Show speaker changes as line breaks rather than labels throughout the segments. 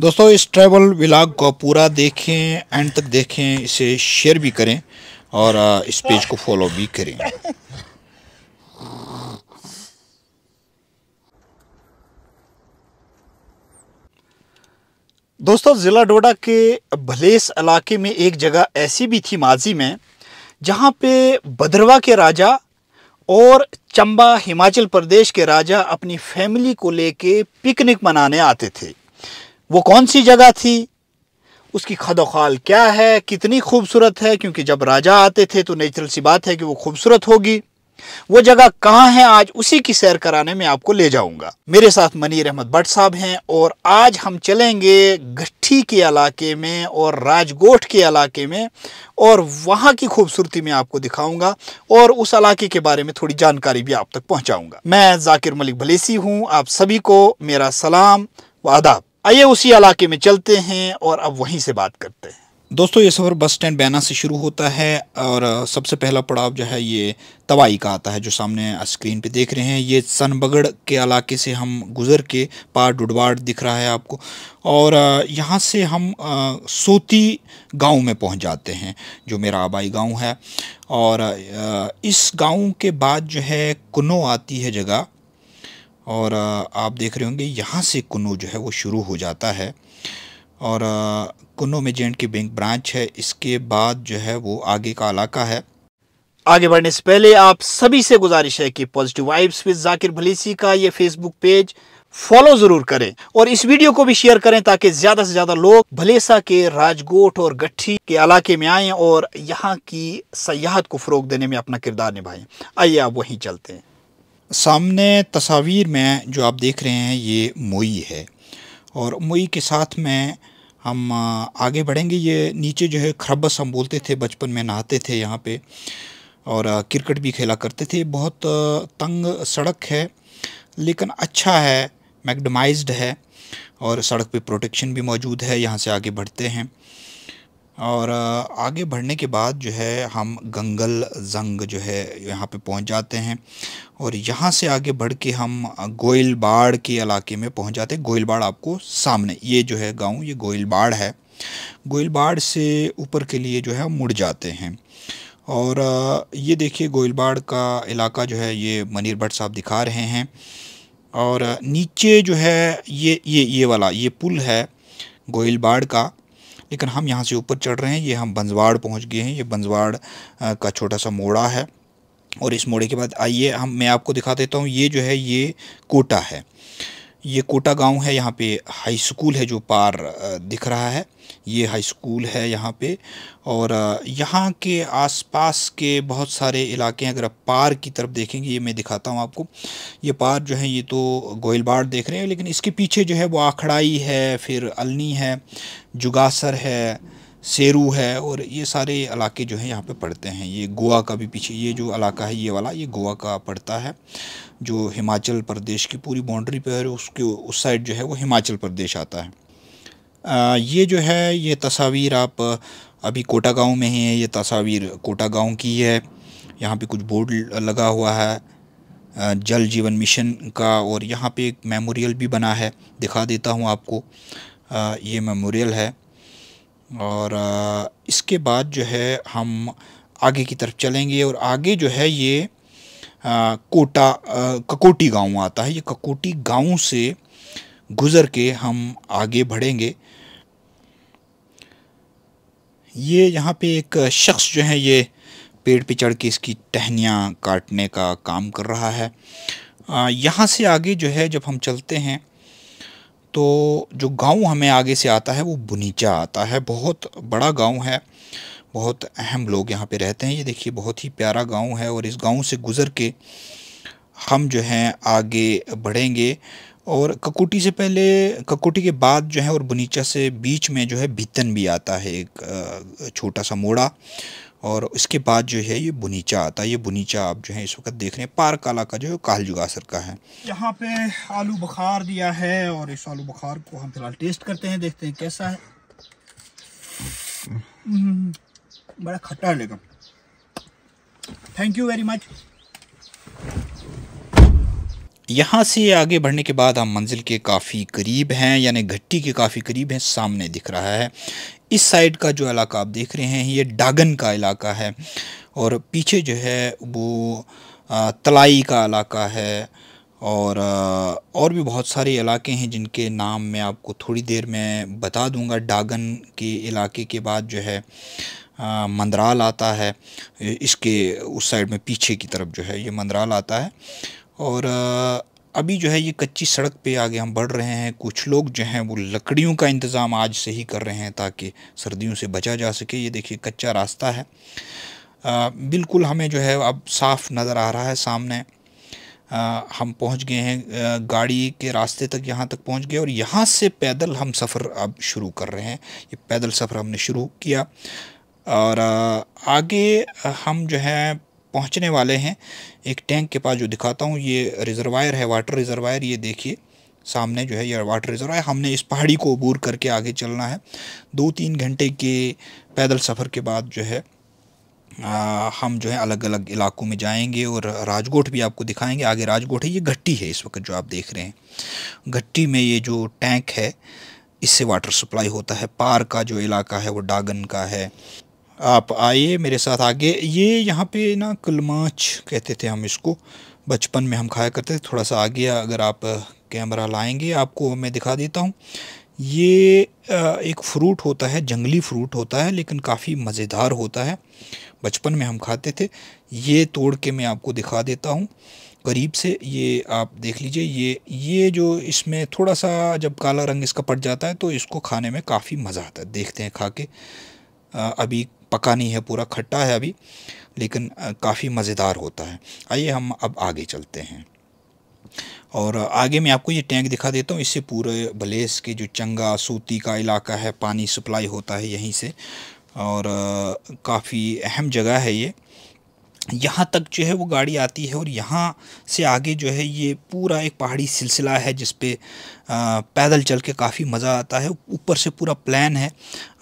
दोस्तों इस travel vlog को पूरा देखें एंड तक देखें इसे शेयर भी करें और इस पेज को फॉलो भी करें दोस्तों ज़िला डोडा के भलेस इलाके में एक जगह ऐसी भी थी माजी में जहाँ पे भद्रवा के राजा और चंबा हिमाचल प्रदेश के राजा अपनी फैमिली को लेके पिकनिक मनाने आते थे वो कौन सी जगह थी उसकी खदोखाल क्या है कितनी खूबसूरत है क्योंकि जब राजा आते थे तो नेचुरल सी बात है कि वो खूबसूरत होगी वो जगह कहाँ है आज उसी की सैर कराने में आपको ले जाऊंगा मेरे साथ मनीर अहमद भट्ट साहब हैं और आज हम चलेंगे गठी के इलाके में और राजगोट के इलाके में और वहाँ की खूबसूरती में आपको दिखाऊंगा और उस इलाके के बारे में थोड़ी जानकारी भी आप तक पहुँचाऊँगा मैं जाकिर मलिक भलेसी हूँ आप सभी को मेरा सलाम व आदाब आइए उसी इलाके में चलते हैं और अब वहीं से बात करते हैं दोस्तों ये सफ़र बस स्टैंड बैना से शुरू होता है और सबसे पहला पड़ाव जो है ये तवाई का आता है जो सामने स्क्रीन पे देख रहे हैं ये सनबगड़ के इलाके से हम गुज़र के पार डुडवाड़ दिख रहा है आपको और यहाँ से हम सोती गांव में पहुँच जाते हैं जो मेरा आबाई गांव है और इस गांव के बाद जो है कुनो आती है जगह और आप देख रहे होंगे यहाँ से कुनो जो है वो शुरू हो जाता है और कुनो में जे के बैंक ब्रांच है इसके बाद जो है वो आगे का इलाका है आगे बढ़ने से पहले आप सभी से गुजारिश है कि पॉजिटिव वाइब्स विद जाकिर भलीसी का ये फेसबुक पेज फॉलो ज़रूर करें और इस वीडियो को भी शेयर करें ताकि ज़्यादा से ज़्यादा लोग भलेसा के राजगोट और गट्ठी के इलाके में आएँ और यहाँ की सयाहत को फ़रोग देने में अपना किरदार निभाएं आइए आप वहीं चलते हैं सामने तस्वीर में जो आप देख रहे हैं ये मोई है और मोई के साथ में हम आगे बढ़ेंगे ये नीचे जो है खरबस हम बोलते थे बचपन में नहाते थे यहाँ पे और क्रिकेट भी खेला करते थे बहुत तंग सड़क है लेकिन अच्छा है मैगडमाइज्ड है और सड़क पे प्रोटेक्शन भी मौजूद है यहाँ से आगे बढ़ते हैं और आगे बढ़ने के बाद जो है हम गंगल जंग जो है यहाँ पे पहुँच जाते हैं और यहाँ से आगे बढ़ के हम बाड़ के इलाके में पहुँच जाते हैं बाड़ आपको सामने ये जो है गांव ये बाड़ है बाड़ से ऊपर के लिए जो है हम मुड़ जाते हैं और ये देखिए बाड़ का इलाका जो है ये मनीर भट्ट साहब दिखा रहे हैं और नीचे जो है ये ये ये वाला ये पुल है बाड़ का लेकिन हम यहाँ से ऊपर चढ़ रहे हैं ये हम बंजवाड़ पहुँच गए हैं ये बंजवाड़ का छोटा सा मोड़ा है और इस मोड़े के बाद आइए हम मैं आपको दिखा देता हूँ ये जो है ये कोटा है ये कोटा गांव है यहाँ पे हाई स्कूल है जो पार दिख रहा है ये हाई स्कूल है यहाँ पे और यहाँ के आसपास के बहुत सारे इलाके हैं अगर आप पार की तरफ देखेंगे ये मैं दिखाता हूँ आपको ये पार जो है ये तो गोयलबाड़ देख रहे हैं लेकिन इसके पीछे जो है वो आखड़ाई है फिर अलनी है जुगासर है सेरू है और ये सारे इलाके जो हैं यहाँ पे पड़ते हैं ये गोवा का भी पीछे ये जो इलाका है ये वाला ये गोवा का पड़ता है जो हिमाचल प्रदेश की पूरी बाउंड्री पर है उसके उस साइड जो है वो हिमाचल प्रदेश आता है आ, ये जो है ये तस्वीर आप अभी कोटा गांव में ही हैं ये तस्वीर कोटा गांव की है यहाँ पे कुछ बोर्ड लगा हुआ है जल जीवन मिशन का और यहाँ पे एक मेमोरियल भी बना है दिखा देता हूँ आपको आ, ये मेमोरियल है और इसके बाद जो है हम आगे की तरफ चलेंगे और आगे जो है ये आ, कोटा आ, ककोटी गांव आता है ये ककोटी गांव से गुज़र के हम आगे बढ़ेंगे ये यहाँ पे एक शख्स जो है ये पेड़ पे चढ़ के इसकी टहनियाँ काटने का काम कर रहा है यहाँ से आगे जो है जब हम चलते हैं तो जो गांव हमें आगे से आता है वो बुनीचा आता है बहुत बड़ा गांव है बहुत अहम लोग यहाँ पे रहते हैं ये देखिए बहुत ही प्यारा गांव है और इस गांव से गुज़र के हम जो हैं आगे बढ़ेंगे और ककोटी से पहले ककोटी के बाद जो है और बुनीचा से बीच में जो है भीतन भी आता है एक छोटा सा मोड़ा और इसके बाद जो है ये बुनीचा आता है ये बुनीचा आप जो है इस वक्त देख रहे हैं पार काला का जो है काल जुगासर का है यहाँ पे आलू बुखार दिया है और इस आलू बुखार को हम फिलहाल टेस्ट करते हैं देखते हैं कैसा है हम्म, बड़ा खट्टा लेगा थैंक यू वेरी मच यहाँ से आगे बढ़ने के बाद हम मंजिल के काफ़ी करीब हैं यानी घट्टी के काफ़ी करीब हैं सामने दिख रहा है इस साइड का जो इलाका आप देख रहे हैं ये डागन का इलाका है और पीछे जो है वो तलाई का इलाका है और और भी बहुत सारे इलाके हैं जिनके नाम मैं आपको थोड़ी देर में बता दूंगा डागन के इलाके के बाद जो है मंदराल आता है इसके उस साइड में पीछे की तरफ जो है ये मंदराल आता है और अभी जो है ये कच्ची सड़क पे आगे हम बढ़ रहे हैं कुछ लोग जो हैं वो लकड़ियों का इंतज़ाम आज से ही कर रहे हैं ताकि सर्दियों से बचा जा सके ये देखिए कच्चा रास्ता है आ, बिल्कुल हमें जो है अब साफ नज़र आ रहा है सामने आ, हम पहुंच गए हैं गाड़ी के रास्ते तक यहाँ तक पहुंच गए और यहाँ से पैदल हम सफ़र अब शुरू कर रहे हैं ये पैदल सफ़र हमने शुरू किया और आगे हम जो है पहुंचने वाले हैं एक टैंक के पास जो दिखाता हूँ ये रिजर्वायर है वाटर रिजर्वायर ये देखिए सामने जो है यह वाटर रिजर्वायर हमने इस पहाड़ी को अबूर करके आगे चलना है दो तीन घंटे के पैदल सफ़र के बाद जो है आ, हम जो है अलग अलग इलाकों में जाएंगे और राजकोट भी आपको दिखाएंगे आगे राजकोट है ये घट्टी है इस वक्त जो आप देख रहे हैं घट्टी में ये जो टैंक है इससे वाटर सप्लाई होता है पार का जो इलाका है वो डागन का है आप आइए मेरे साथ आगे ये यहाँ पे ना कलमाच कहते थे हम इसको बचपन में हम खाया करते थे थोड़ा सा आगे अगर आप कैमरा लाएंगे आपको मैं दिखा देता हूँ ये एक फ्रूट होता है जंगली फ्रूट होता है लेकिन काफ़ी मज़ेदार होता है बचपन में हम खाते थे ये तोड़ के मैं आपको दिखा देता हूँ करीब से ये आप देख लीजिए ये ये जो इसमें थोड़ा सा जब काला रंग इसका पड़ जाता है तो इसको खाने में काफ़ी मज़ा आता है देखते हैं खा के अभी पका नहीं है पूरा खट्टा है अभी लेकिन काफ़ी मज़ेदार होता है आइए हम अब आगे चलते हैं और आगे मैं आपको ये टैंक दिखा देता हूँ इससे पूरे बलेस के जो चंगा सूती का इलाका है पानी सप्लाई होता है यहीं से और काफ़ी अहम जगह है ये यहाँ तक जो है वो गाड़ी आती है और यहाँ से आगे जो है ये पूरा एक पहाड़ी सिलसिला है जिस पैदल चल के काफ़ी मज़ा आता है ऊपर से पूरा प्लान है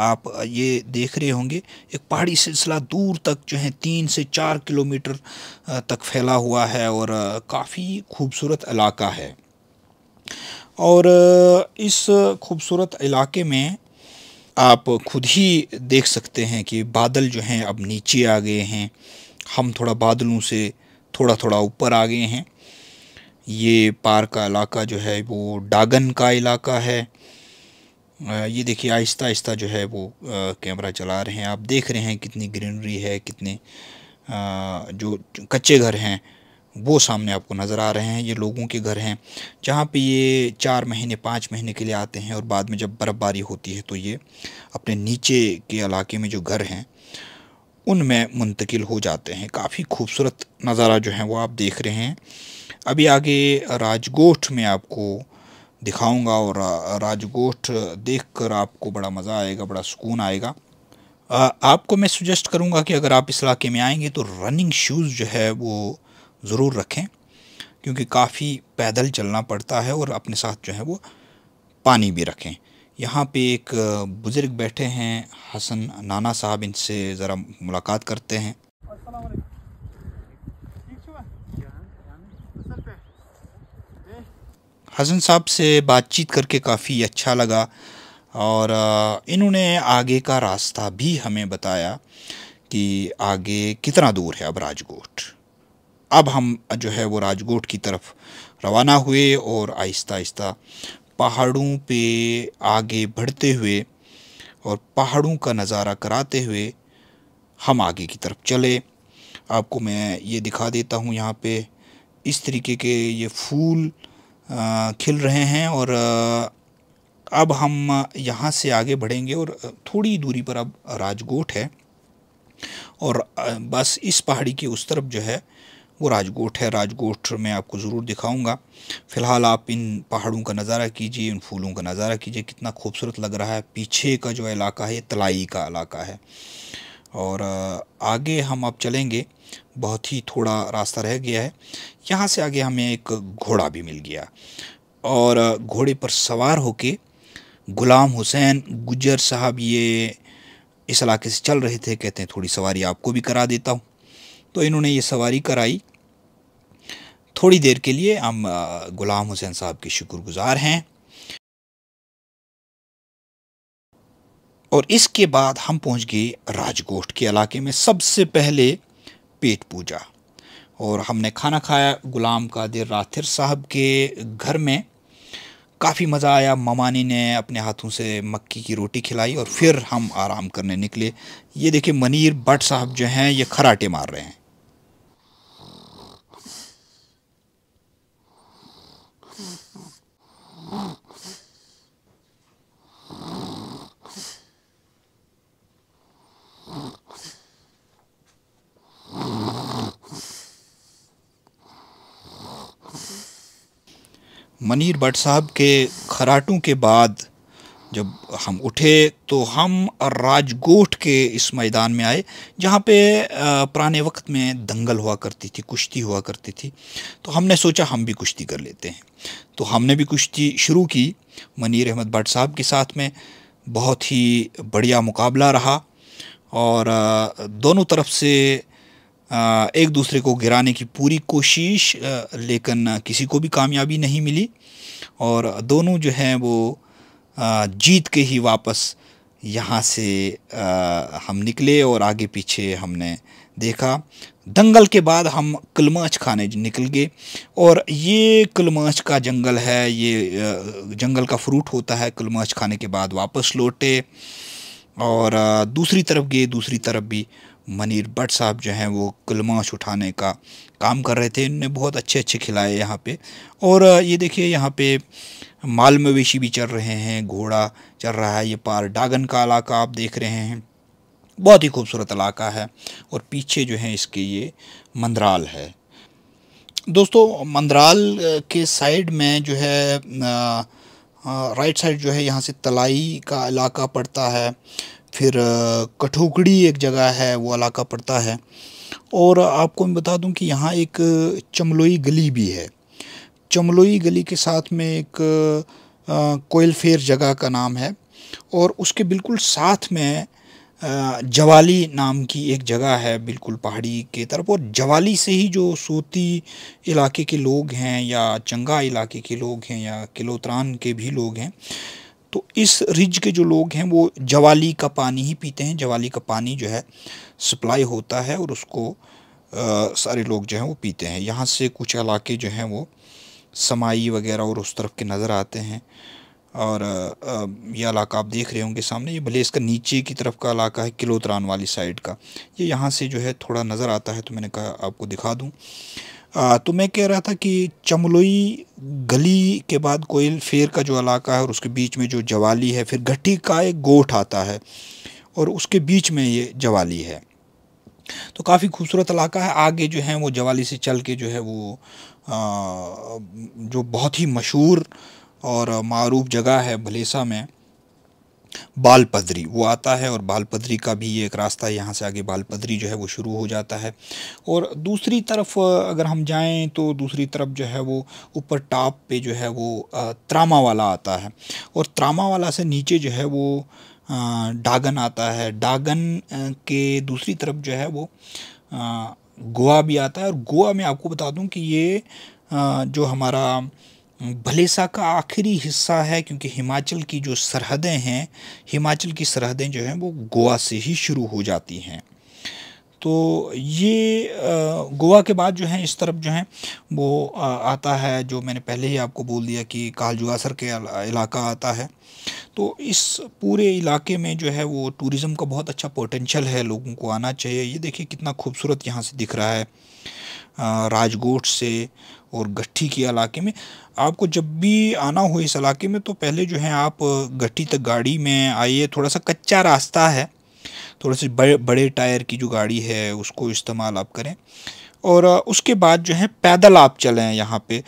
आप ये देख रहे होंगे एक पहाड़ी सिलसिला दूर तक जो है तीन से चार किलोमीटर तक फैला हुआ है और काफ़ी खूबसूरत इलाका है और इस खूबसूरत इलाके में आप खुद ही देख सकते हैं कि बादल जो हैं अब नीचे आ गए हैं हम थोड़ा बादलों से थोड़ा थोड़ा ऊपर आ गए हैं ये पार का इलाका जो है वो डागन का इलाका है ये देखिए आहिस्ता आहिस्ता जो है वो कैमरा चला रहे हैं आप देख रहे हैं कितनी ग्रीनरी है कितने जो कच्चे घर हैं वो सामने आपको नज़र आ रहे हैं ये लोगों के घर हैं जहाँ पे ये चार महीने पाँच महीने के लिए आते हैं और बाद में जब बर्फ़बारी होती है तो ये अपने नीचे के इलाके में जो घर हैं उनमें मुंतकिल हो जाते हैं काफ़ी खूबसूरत नज़ारा जो है वो आप देख रहे हैं अभी आगे राजगोठ में आपको दिखाऊंगा और राजगोठ देखकर आपको बड़ा मज़ा आएगा बड़ा सुकून आएगा आपको मैं सुजेस्ट करूंगा कि अगर आप इस इलाके में आएंगे तो रनिंग शूज़ जो है वो ज़रूर रखें क्योंकि काफ़ी पैदल चलना पड़ता है और अपने साथ जो है वो पानी भी रखें यहाँ पे एक बुज़ुर्ग बैठे हैं हसन नाना साहब इनसे ज़रा मुलाकात करते हैं हसन साहब से बातचीत करके काफ़ी अच्छा लगा और इन्होंने आगे का रास्ता भी हमें बताया कि आगे कितना दूर है अब राजकोट अब हम जो है वो राजकोट की तरफ रवाना हुए और आहिस्ता आहिस्ता पहाड़ों पे आगे बढ़ते हुए और पहाड़ों का नज़ारा कराते हुए हम आगे की तरफ चले आपको मैं ये दिखा देता हूँ यहाँ पे इस तरीके के ये फूल खिल रहे हैं और अब हम यहाँ से आगे बढ़ेंगे और थोड़ी दूरी पर अब राजकोट है और बस इस पहाड़ी के उस तरफ जो है वो राजकोट है राजकोट में आपको ज़रूर दिखाऊंगा फ़िलहाल आप इन पहाड़ों का नज़ारा कीजिए इन फूलों का नज़ारा कीजिए कितना खूबसूरत लग रहा है पीछे का जो इलाका है ये तलाई का इलाका है और आगे हम अब चलेंगे बहुत ही थोड़ा रास्ता रह गया है यहाँ से आगे हमें एक घोड़ा भी मिल गया और घोड़े पर सवार होके गुलाम हुसैन गुजर साहब ये इस इलाके से चल रहे थे कहते हैं थोड़ी सवारी आपको भी करा देता हूँ तो इन्होंने ये सवारी कराई थोड़ी देर के लिए हम गुलाम हुसैन साहब के शुक्रगुजार हैं और इसके बाद हम पहुंच गए राजकोट के इलाके में सबसे पहले पेट पूजा और हमने खाना खाया गुलाम कादिर राथिर साहब के घर में काफ़ी मज़ा आया ममानी ने अपने हाथों से मक्की की रोटी खिलाई और फिर हम आराम करने निकले ये देखिए मनीर भट्ट साहब जो हैं ये खराटे मार रहे हैं मनीर भट्ट साहब के खराटों के बाद जब हम उठे तो हम राजकोट के इस मैदान में आए जहाँ पे पुराने वक्त में दंगल हुआ करती थी कुश्ती हुआ करती थी तो हमने सोचा हम भी कुश्ती कर लेते हैं तो हमने भी कुश्ती शुरू की मनीर अहमद भट्ट साहब के साथ में बहुत ही बढ़िया मुकाबला रहा और दोनों तरफ से एक दूसरे को गिराने की पूरी कोशिश लेकिन किसी को भी कामयाबी नहीं मिली और दोनों जो हैं वो जीत के ही वापस यहाँ से हम निकले और आगे पीछे हमने देखा दंगल के बाद हम कलमाच खाने निकल गए और ये कलमाच का जंगल है ये जंगल का फ्रूट होता है कलमाच खाने के बाद वापस लौटे और दूसरी तरफ गए दूसरी तरफ भी मनीर भट्ट साहब जो हैं वो गुलमाश उठाने का काम कर रहे थे इनने बहुत अच्छे अच्छे खिलाए यहाँ पे और ये देखिए यहाँ पे माल मवेशी भी चल रहे हैं घोड़ा चल रहा है ये पार डागन का इलाका आप देख रहे हैं बहुत ही खूबसूरत इलाका है और पीछे जो है इसके ये मंदराल है दोस्तों मंदराल के साइड में जो है आ, आ, राइट साइड जो है यहाँ से तलाई का इलाका पड़ता है फिर कठोकड़ी एक जगह है वो इलाका पड़ता है और आपको मैं बता दूं कि यहाँ एक चमलोई गली भी है चमलोई गली के साथ में एक कोयल फेर जगह का नाम है और उसके बिल्कुल साथ में जवाली नाम की एक जगह है बिल्कुल पहाड़ी के तरफ और जवाली से ही जो सोती इलाके के लोग हैं या चंगा इलाके के लोग हैं या किलोत्रान के भी लोग हैं तो इस रिज के जो लोग हैं वो जवाली का पानी ही पीते हैं जवाली का पानी जो है सप्लाई होता है और उसको आ, सारे लोग जो हैं वो पीते हैं यहाँ से कुछ इलाके जो हैं वो समाई वगैरह और उस तरफ के नज़र आते हैं और ये इलाका आप देख रहे होंगे सामने ये भले इसका नीचे की तरफ का इलाका है किलोतरान वाली साइड का ये यहाँ से जो है थोड़ा नज़र आता है तो मैंने कहा आपको दिखा दूँ आ, तो मैं कह रहा था कि चमलोई गली के बाद कोयल फेर का जो इलाका है और उसके बीच में जो जवाली है फिर घटी का एक गोठ आता है और उसके बीच में ये जवाली है तो काफ़ी खूबसूरत इलाका है आगे जो है वो जवाली से चल के जो है वो आ, जो बहुत ही मशहूर और मरूफ जगह है भलेसा में बाल पदरी वो आता है और बाल पदरी का भी ये एक रास्ता है यहाँ से आगे बाल पदरी जो है वो शुरू हो जाता है और दूसरी तरफ अगर हम जाएं तो दूसरी तरफ जो है वो ऊपर टाप पे जो है वो त्रामा वाला आता है और त्रामा वाला से नीचे जो है वो डागन आता है डागन के दूसरी तरफ जो है वो गोवा भी आता है और गोवा में आपको बता दूँ कि ये जो हमारा भलेसा का आखिरी हिस्सा है क्योंकि हिमाचल की जो सरहदें हैं हिमाचल की सरहदें जो हैं वो गोवा से ही शुरू हो जाती हैं तो ये गोवा के बाद जो है इस तरफ जो है वो आता है जो मैंने पहले ही आपको बोल दिया कि कालजुआसर के इलाका आता है तो इस पूरे इलाके में जो है वो टूरिज़म का बहुत अच्छा पोटेंशल है लोगों को आना चाहिए ये देखिए कितना खूबसूरत यहाँ से दिख रहा है राजकोट से और गट्ठी के इलाके में आपको जब भी आना हो इस इलाके में तो पहले जो है आप गट्ठी तक गाड़ी में आइए थोड़ा सा कच्चा रास्ता है थोड़े से बड़े बड़े टायर की जो गाड़ी है उसको इस्तेमाल आप करें और उसके बाद जो है पैदल आप चलें यहाँ पे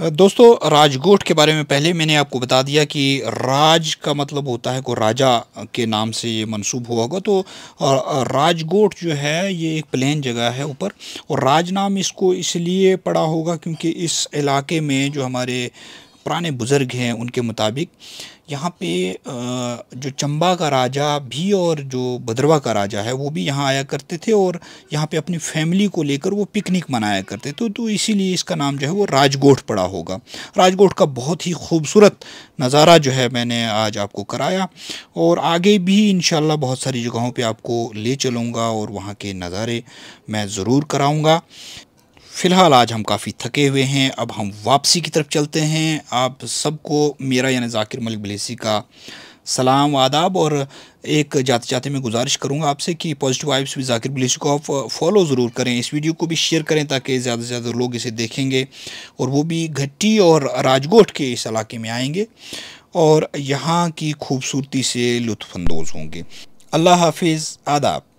दोस्तों राजगोट के बारे में पहले मैंने आपको बता दिया कि राज का मतलब होता है को राजा के नाम से ये मनसूब हुआ होगा तो राजगोट जो है ये एक प्लेन जगह है ऊपर और राज नाम इसको इसलिए पड़ा होगा क्योंकि इस इलाके में जो हमारे पुराने बुज़ुर्ग हैं उनके मुताबिक यहाँ पे जो चंबा का राजा भी और जो भद्रवा का राजा है वो भी यहाँ आया करते थे और यहाँ पे अपनी फैमिली को लेकर वो पिकनिक मनाया करते थे तो, तो इसीलिए इसका नाम जो है वो राजगोट पड़ा होगा राजगोट का बहुत ही खूबसूरत नज़ारा जो है मैंने आज आपको कराया और आगे भी इन बहुत सारी जगहों पर आपको ले चलूँगा और वहाँ के नज़ारे मैं ज़रूर कराऊँगा फ़िलहाल आज हम काफ़ी थके हुए हैं अब हम वापसी की तरफ चलते हैं आप सबको मेरा यानी जाकिर मलिक बलेसी का सलाम आदाब और एक जाते जाते मैं गुजारिश करूंगा आपसे कि पॉजिटिव वाइब्स भी जाकिर बलेसी को आप फॉलो ज़रूर करें इस वीडियो को भी शेयर करें ताकि ज़्यादा से ज़्यादा लोग इसे देखेंगे और वो भी घट्टी और राजकोट के इस इलाके में आएंगे और यहाँ की खूबसूरती से लुफानंदोज़ होंगे अल्लाह हाफिज़ आदाब